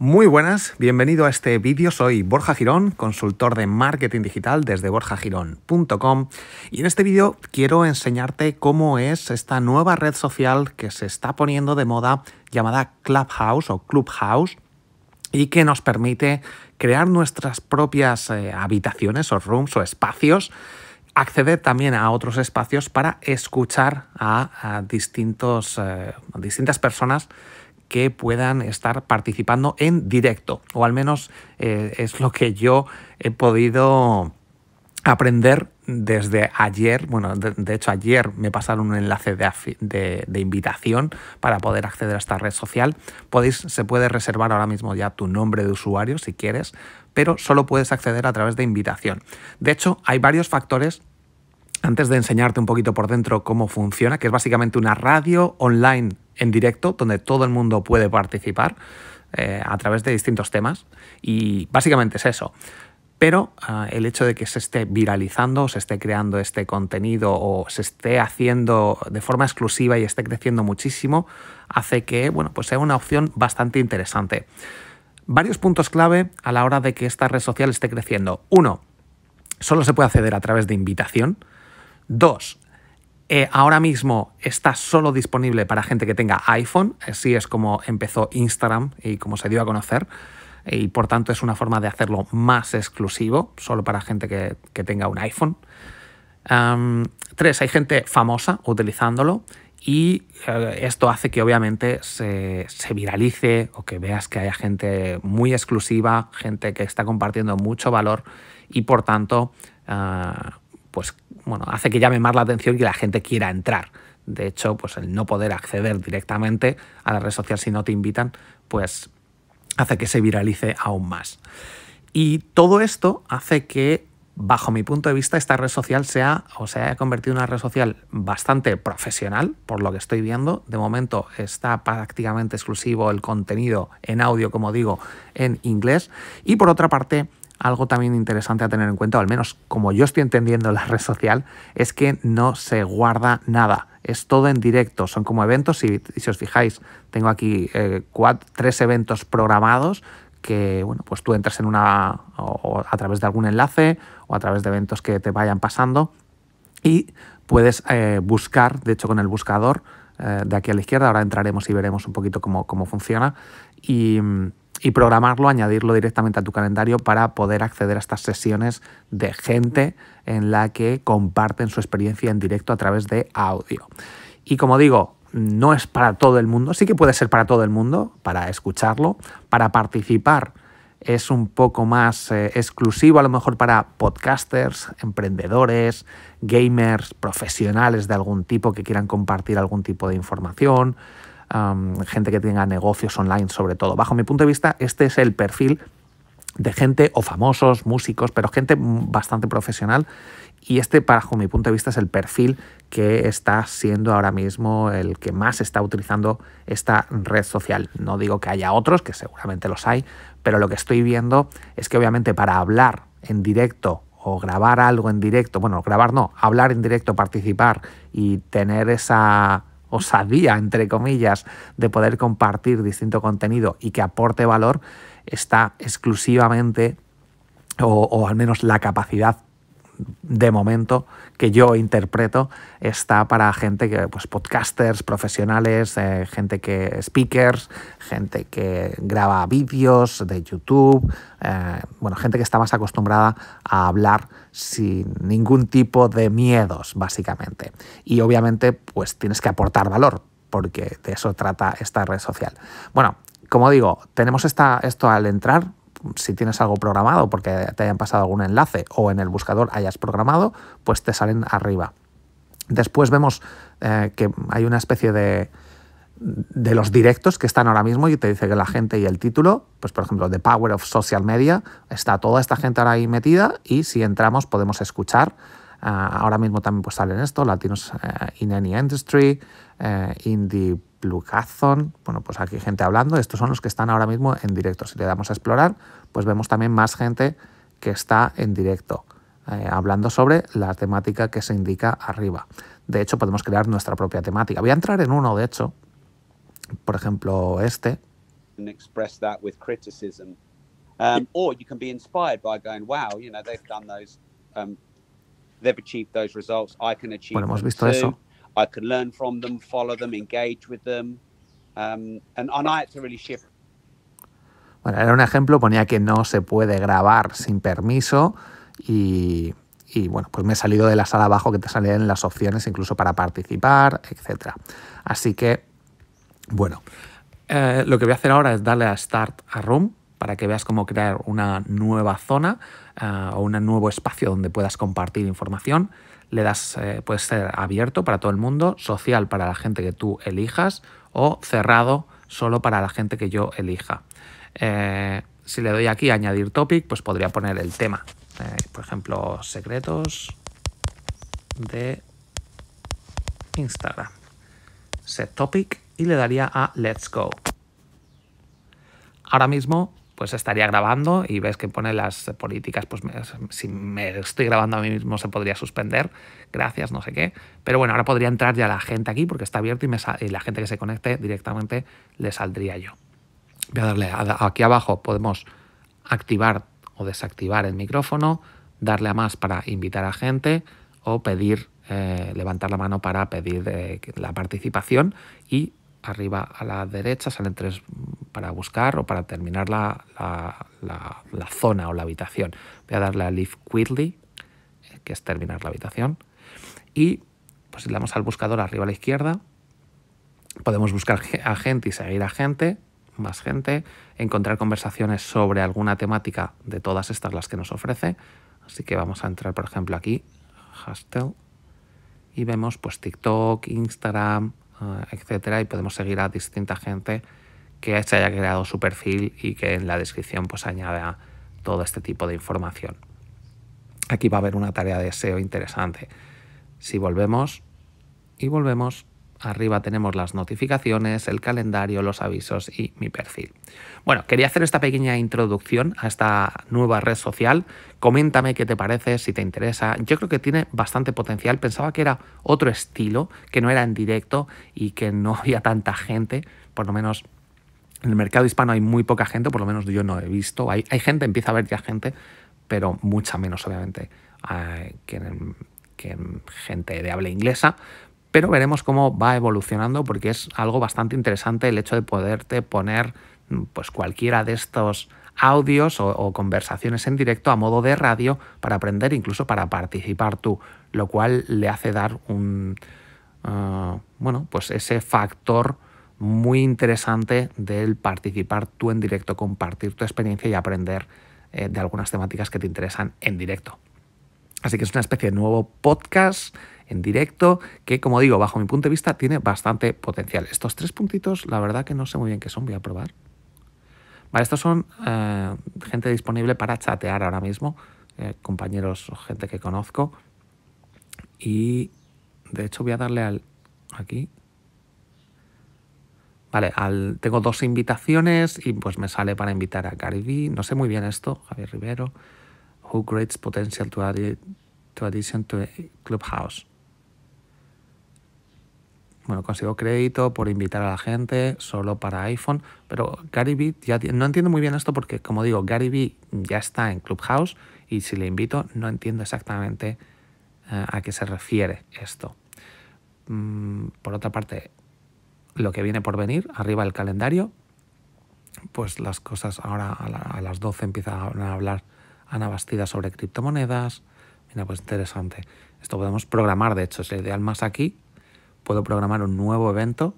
Muy buenas, bienvenido a este vídeo. Soy Borja Girón, consultor de marketing digital desde borjagirón.com y en este vídeo quiero enseñarte cómo es esta nueva red social que se está poniendo de moda llamada Clubhouse o Clubhouse y que nos permite crear nuestras propias eh, habitaciones o rooms o espacios acceder también a otros espacios para escuchar a, distintos, a eh, distintas personas que puedan estar participando en directo, o al menos eh, es lo que yo he podido aprender desde ayer, bueno, de, hecho ayer me pasaron un enlace de, de, invitación para poder acceder a esta red social. Podéis, se puede reservar ahora mismo ya tu nombre de usuario si quieres, pero solo puedes acceder a través de invitación. De hecho, hay varios factores. Antes de enseñarte un poquito por dentro cómo funciona, que es básicamente una radio online en directo donde todo el mundo puede participar eh, a través de distintos temas y básicamente es eso. Pero ah, el hecho de que se esté viralizando, se esté creando este contenido o se esté haciendo de forma exclusiva y esté creciendo muchísimo, hace que bueno, pues sea una opción bastante interesante. Varios puntos clave a la hora de que esta red social esté creciendo. Uno, solo se puede acceder a través de invitación. Dos, eh, ahora mismo está solo disponible para gente que tenga iPhone, así es como empezó Instagram y como se dio a conocer, y por tanto es una forma de hacerlo más exclusivo, solo para gente que, tenga un iPhone. tres, hay gente famosa utilizándolo y eh, esto hace que obviamente se, viralice o que veas que haya gente muy exclusiva, gente que está compartiendo mucho valor y por tanto, ah, pues bueno, hace que llame más la atención y que la gente quiera entrar. De hecho, pues el no poder acceder directamente a la red social si no te invitan, pues hace que se viralice aún más. Y todo esto hace que, bajo mi punto de vista, esta red social sea o se haya convertido en una red social bastante profesional, por lo que estoy viendo. De momento está prácticamente exclusivo el contenido en audio, como digo, en inglés. Y por otra parte, algo también interesante a tener en cuenta, al menos como yo estoy entendiendo la red social, es que no se guarda nada. Es todo en directo, son como eventos y, si os fijáis, tengo aquí eh, tres eventos programados que bueno, pues tú entras en una a través de algún enlace o a través de eventos que te vayan pasando y puedes eh, buscar, de hecho con el buscador eh, de aquí a la izquierda, ahora entraremos y veremos un poquito cómo, cómo funciona y mm, y programarlo, añadirlo directamente a tu calendario para poder acceder a estas sesiones de gente en la que comparten su experiencia en directo a través de audio. Y como digo, no es para todo el mundo, sí que puede ser para todo el mundo, para escucharlo, para participar. Es un poco más eh, exclusivo a lo mejor para podcasters, emprendedores, gamers, profesionales de algún tipo que quieran compartir algún tipo de información gente que tenga negocios online sobre todo. Bajo mi punto de vista, este es el perfil de gente o famosos, músicos, pero gente bastante profesional. Y este, bajo mi punto de vista, es el perfil que está siendo ahora mismo el que más está utilizando esta red social. No digo que haya otros, que seguramente los hay, pero lo que estoy viendo es que obviamente para hablar en directo o grabar algo en directo, bueno, grabar no, hablar en directo, participar y tener esa sabía, entre comillas, de poder compartir distinto contenido y que aporte valor, está exclusivamente o, o, al menos la capacidad de momento que yo interpreto está para gente que, pues podcasters, profesionales, eh, gente que speakers, gente que graba vídeos de YouTube, eh, bueno, gente que está más acostumbrada a hablar sin ningún tipo de miedos, básicamente. Y obviamente, pues tienes que aportar valor, porque de eso trata esta red social. Bueno, como digo, tenemos esta, esto al entrar, si tienes algo programado porque te hayan pasado algún enlace o en el buscador hayas programado, pues te salen arriba. Después vemos eh, que hay una especie de, de los directos que están ahora mismo y te dice que la gente y el título, pues por ejemplo, The Power of Social Media, está toda esta gente ahora ahí metida y si entramos podemos escuchar eh, ahora mismo también pues salen esto, Latinos eh, in Any Industry, eh, Indie Plugazon, bueno, pues aquí gente hablando, estos son los que están ahora mismo en directo. Si le damos a explorar, pues vemos también más gente que está en directo, hablando sobre la temática que se indica arriba. De hecho, podemos crear nuestra propia temática. Voy a entrar en uno, de hecho, por ejemplo, este. Bueno, hemos visto eso. Bueno, era un ejemplo, ponía que no se puede grabar sin permiso y, bueno, pues me he salido de la sala abajo que te salían las opciones incluso para participar, etc. Así que, bueno, eh, lo que voy a hacer ahora es darle a Start a Room para que veas cómo crear una nueva zona eh, o un nuevo espacio donde puedas compartir información. Le das, eh, puede ser abierto para todo el mundo, social para la gente que tú elijas o cerrado solo para la gente que yo elija. Eh, si le doy aquí a añadir topic, pues podría poner el tema. por ejemplo, secretos de Instagram. Set topic y le daría a Let's Go. Ahora mismo pues estaría grabando y ves que pone las políticas, pues si me estoy grabando a mí mismo se podría suspender, gracias, no sé qué. Pero bueno, ahora podría entrar ya la gente aquí porque está abierto y, la gente que se conecte directamente le saldría yo. Voy a darle aquí abajo, podemos activar o desactivar el micrófono, darle a más para invitar a gente o pedir, eh, levantar la mano para pedir eh, la participación y arriba a la derecha, salen tres para buscar o para terminar la, zona o la habitación. Voy a darle a Leave Quickly, eh, que es terminar la habitación. Y pues si le damos al buscador arriba a la izquierda, podemos buscar a gente y seguir a gente, más gente, encontrar conversaciones sobre alguna temática de todas estas las que nos ofrece. Así que vamos a entrar, por ejemplo, aquí, Hostel, y vemos pues TikTok, Instagram, Ah, etcétera, y podemos seguir a distinta gente que se haya creado su perfil y que en la descripción pues añada todo este tipo de información. Aquí va a haber una tarea de SEO interesante. Si volvemos y volvemos, Arriba tenemos las notificaciones, el calendario, los avisos y mi perfil. Bueno, quería hacer esta pequeña introducción a esta nueva red social. Coméntame qué te parece, si te interesa. Yo creo que tiene bastante potencial. Pensaba que era otro estilo, que no era en directo y que no había tanta gente, por lo menos en el mercado hispano hay muy poca gente, por lo menos yo no he visto. Hay, gente, empieza a ver ya gente, pero mucha menos, obviamente, eh, que, gente de habla inglesa pero veremos cómo va evolucionando porque es algo bastante interesante el hecho de poderte poner mm, pues cualquiera de estos audios o, conversaciones en directo a modo de radio para aprender, incluso para participar tú, lo cual le hace dar un ah, bueno, pues ese factor muy interesante del participar tú en directo, compartir tu experiencia y aprender eh, de algunas temáticas que te interesan en directo. Así que es una especie de nuevo podcast en directo que, como digo, bajo mi punto de vista, tiene bastante potencial. Estos tres puntitos, la verdad que no sé muy bien qué son, voy a probar. Vale, estos son eh, gente disponible para chatear ahora mismo, eh, compañeros o gente que conozco. Y de hecho voy a darle al... aquí. Vale, al, tengo dos invitaciones y pues me sale para invitar a B. No sé muy bien esto, Javier Rivero who creates potential to, add, to addition to Clubhouse. Bueno, consigo crédito por invitar a la gente solo para iPhone, pero Gary Vee ya no entiendo muy bien esto porque, como digo, Gary Vee ya está en Clubhouse y si le invito no entiendo exactamente eh, a qué se refiere esto. Mm, por otra parte, lo que viene por venir, arriba el calendario, pues las cosas ahora a las 12 empiezan a hablar Ana Bastida sobre criptomonedas. Mira, pues interesante. Esto podemos programar, de hecho, es el ideal más aquí. Puedo programar un nuevo evento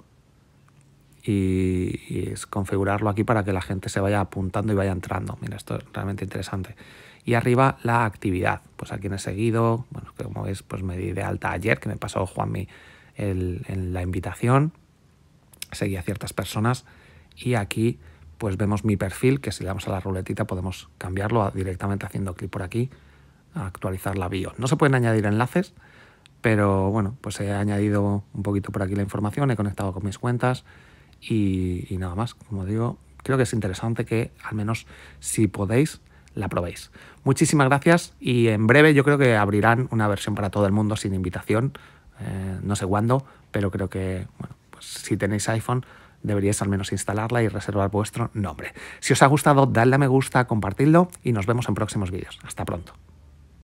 y, es configurarlo aquí para que la gente se vaya apuntando y vaya entrando. Mira, esto es realmente interesante. Y arriba la actividad, pues a quien he seguido, bueno, como veis, pues me di de alta ayer, que me pasó Juanmi en la invitación, seguí a ciertas personas y aquí pues vemos mi perfil, que si le damos a la ruletita podemos cambiarlo directamente haciendo clic por aquí, a actualizar la bio. No se pueden añadir enlaces, pero bueno, pues he añadido un poquito por aquí la información, he conectado con mis cuentas y, nada más. Como digo, creo que es interesante que al menos si podéis la probéis. Muchísimas gracias y en breve yo creo que abrirán una versión para todo el mundo sin invitación, eh, no sé cuándo, pero creo que pues si tenéis iPhone deberíais al menos instalarla y reservar vuestro nombre. Si os ha gustado, dadle a me gusta, compartidlo y nos vemos en próximos vídeos. Hasta pronto.